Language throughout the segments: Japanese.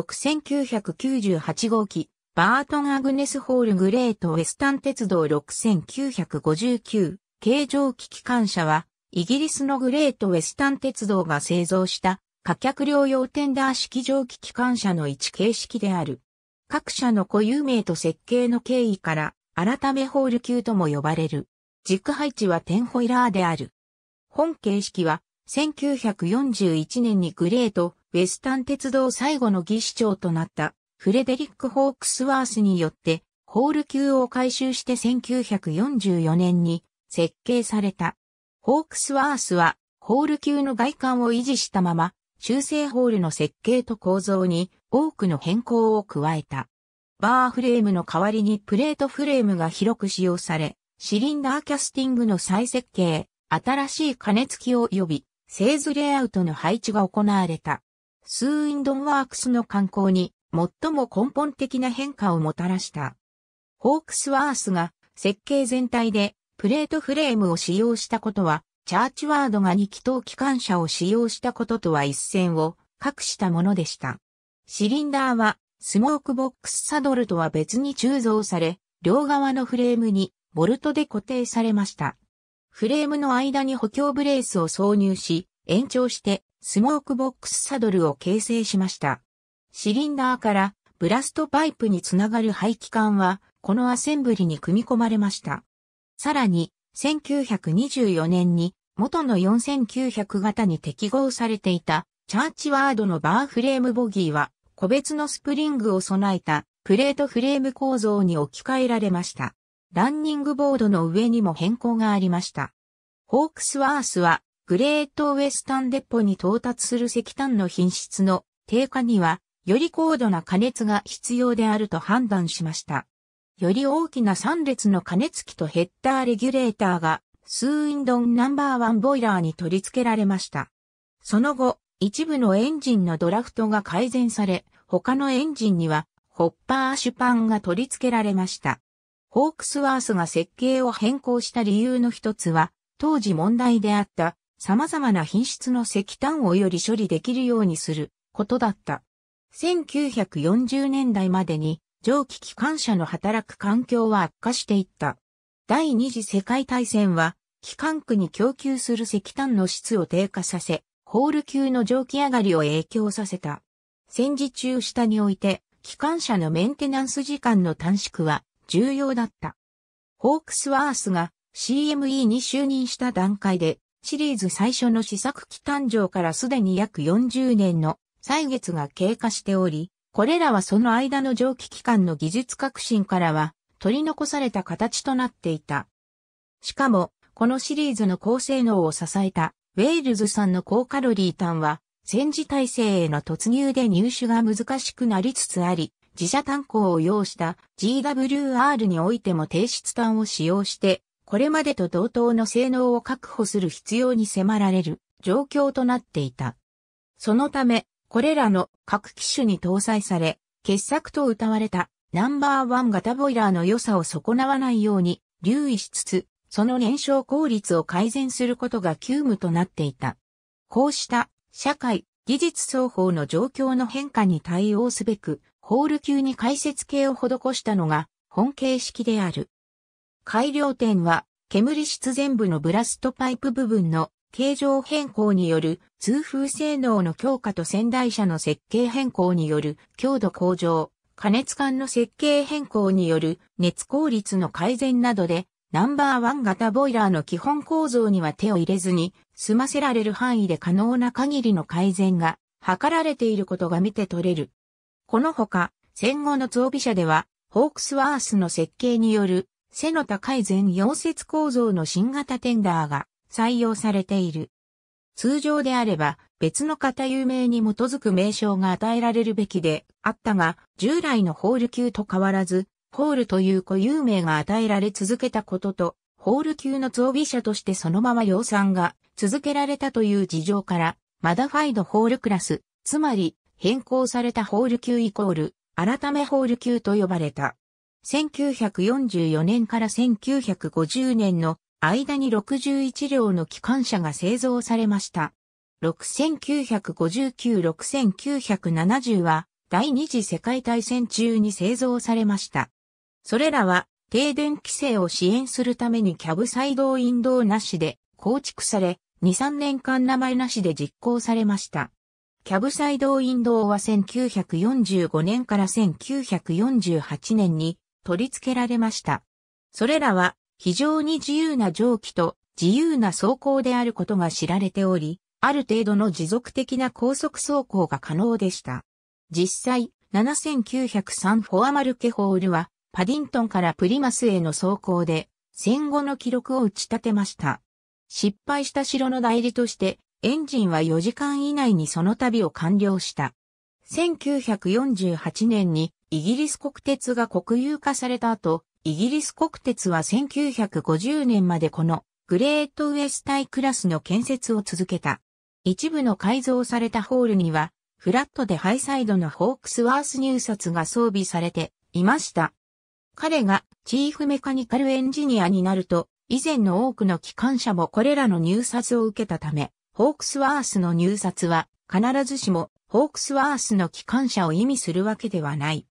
6998号機、バートン・アグネス・ホール・グレート・ウェスタン鉄道6959、形状機機関車は、イギリスのグレート・ウェスタン鉄道が製造した、貨客両用テンダー式蒸気機関車の一形式である。各社の固有名と設計の経緯から、改めホール級とも呼ばれる。軸配置はテンホイラーである。本形式は、1941年にグレート、ウェスタン鉄道最後の技師長となったフレデリック・ホークスワースによってホール級を改修して1944年に設計された。ホークスワースはホール級の外観を維持したまま修正ホールの設計と構造に多くの変更を加えた。バーフレームの代わりにプレートフレームが広く使用され、シリンダーキャスティングの再設計、新しい加熱器及び製図レイアウトの配置が行われた。スーインドンワークスの観光に最も根本的な変化をもたらした。ホークスワースが設計全体でプレートフレームを使用したことは、チャーチワードが2気筒機関車を使用したこととは一線を画したものでした。シリンダーはスモークボックスサドルとは別に鋳造され、両側のフレームにボルトで固定されました。フレームの間に補強ブレースを挿入し、延長してスモークボックスサドルを形成しました。シリンダーからブラストパイプにつながる排気管は、このアセンブリに組み込まれました。さらに、1924年に元の4900型に適合されていたチャーチワードのバーフレームボギーは個別のスプリングを備えたプレートフレーム構造に置き換えられました。ランニングボードの上にも変更がありました。ホークスワースはグレートウェスタンデポに到達する石炭の品質の低下には、より高度な加熱が必要であると判断しました。より大きな3列の加熱器とヘッダーレギュレーターが、スーインドンナンバーワンボイラーに取り付けられました。その後、一部のエンジンのドラフトが改善され、他のエンジンには、ホッパーシュパンが取り付けられました。ホークスワースが設計を変更した理由の一つは、当時問題であった様々な品質の石炭をより処理できるようにすることだった。1940年代までに蒸気機関車の働く環境は悪化していった。第二次世界大戦は機関区に供給する石炭の質を低下させ、ホール級の蒸気上がりを影響させた。戦時中下において、機関車のメンテナンス時間の短縮は重要だった。ホークスワースが CME に就任した段階でシリーズ最初の試作機誕生からすでに約40年の歳月が経過しており、これらはその間の蒸気機関の技術革新からは取り残された形となっていた。しかも、このシリーズの高性能を支えたウェールズ産の高カロリー炭は、戦時体制への突入で入手が難しくなりつつあり、自社炭鉱を要した GWR においても低質炭を使用してこれまでと同等の性能を確保する必要に迫られる状況となっていた。そのため、これらの各機種に搭載され、傑作と謳われたナンバーワン型ボイラーの良さを損なわないように留意しつつ、その燃焼効率を改善することが急務となっていた。こうした社会、技術双方の状況の変化に対応すべく、ホール級に解説系を施したのが本形式である。改良点は、煙室全部のブラストパイプ部分の形状変更による通風性能の強化と仙台車の設計変更による強度向上、加熱管の設計変更による熱効率の改善などで、ナンバーワン型ボイラーの基本構造には手を入れずに、済ませられる範囲で可能な限りの改善が図られていることが見て取れる。このほか、戦後の増備車では、ホークスワースの設計による背の高い全溶接構造の新型テンダーが採用されている。通常であれば別の型有名に基づく名称が与えられるべきであったが、従来のホール級と変わらず、ホールという固有名が与えられ続けたことと、ホール級の装備者としてそのまま量産が続けられたという事情から、マダファイドホールクラス、つまり変更されたホール級イコール、改めホール級と呼ばれた。1944年から1950年の間に61両の機関車が製造されました。6959-6970は第二次世界大戦中に製造されました。それらは停電規制を支援するためにキャブサイドウィンドウなしで構築され、2、3年間名前なしで実行されました。キャブサイドウィンドウは1945年から1948年に取り付けられました。それらは非常に自由な蒸気と自由な走行であることが知られており、ある程度の持続的な高速走行が可能でした。実際、7903フォアマルケホールは、パディントンからプリマスへの走行で、戦後の記録を打ち立てました。失敗した城の代理として、エンジンは4時間以内にその旅を完了した。1948年にイギリス国鉄が国有化された後、イギリス国鉄は1950年までこのグレートウエスタイクラスの建設を続けた。一部の改造されたホールには、フラットでハイサイドのホークスワース入札が装備されていました。彼がチーフメカニカルエンジニアになると、以前の多くの機関車もこれらの入札を受けたため、ホークスワースの入札は必ずしもホークスワースの機関車を意味するわけではない。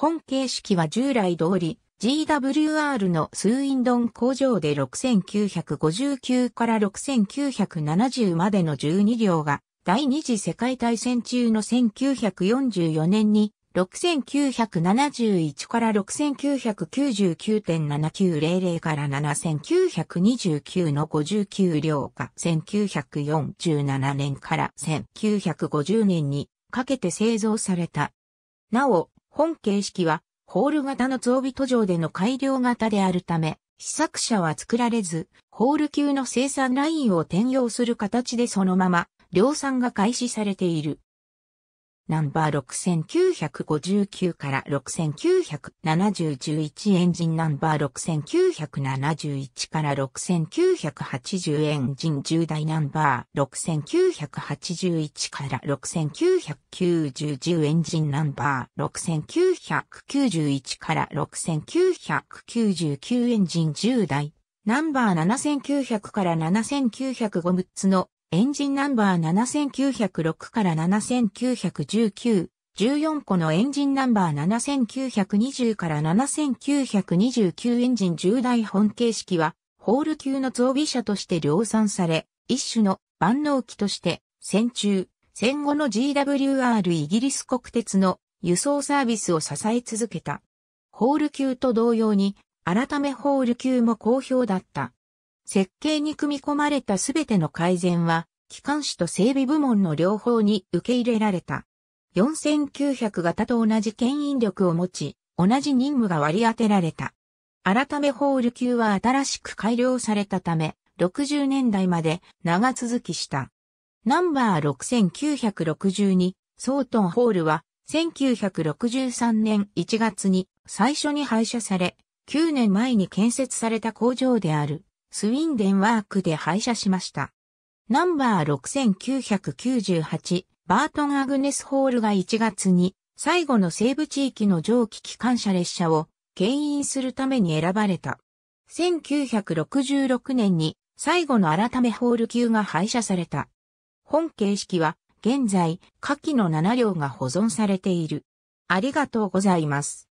本形式は従来通り GWR のスーインドン工場で6959から6970までの12両が第二次世界大戦中の1944年に6971から6999.7900から7929の59両が1947年から1950年にかけて製造された。なお、本形式は、ホール型の増備途上での改良型であるため、試作車は作られず、ホール級の生産ラインを転用する形でそのまま、量産が開始されている。ナンバー6959から697011エンジンナンバー6971から6980エンジン10台ナンバー6981から6990エンジンナンバー6991から6999エンジン10台ナンバー7900から7905つのエンジンナンバー7906から7919、14個のエンジンナンバー7920から7929エンジン10台本形式は、ホール級の増備車として量産され、一種の万能機として、戦中、戦後の GWR イギリス国鉄の輸送サービスを支え続けた。ホール級と同様に、改めホール級も好評だった。設計に組み込まれたすべての改善は、機関士と整備部門の両方に受け入れられた。4900型と同じ牽引力を持ち、同じ任務が割り当てられた。改めホール級は新しく改良されたため、60年代まで長続きした。ナンバー6962、ソートンホールは、1963年1月に最初に廃車され、9年前に建設された工場である。スウィンデンワークで廃車しました。ナンバー6998、バートン・アグネス・ホールが1月に、最後の西部地域の蒸気機関車列車を、牽引するために選ばれた。1966年に、最後の改めホール級が廃車された。本形式は、現在、下記の7両が保存されている。ありがとうございます。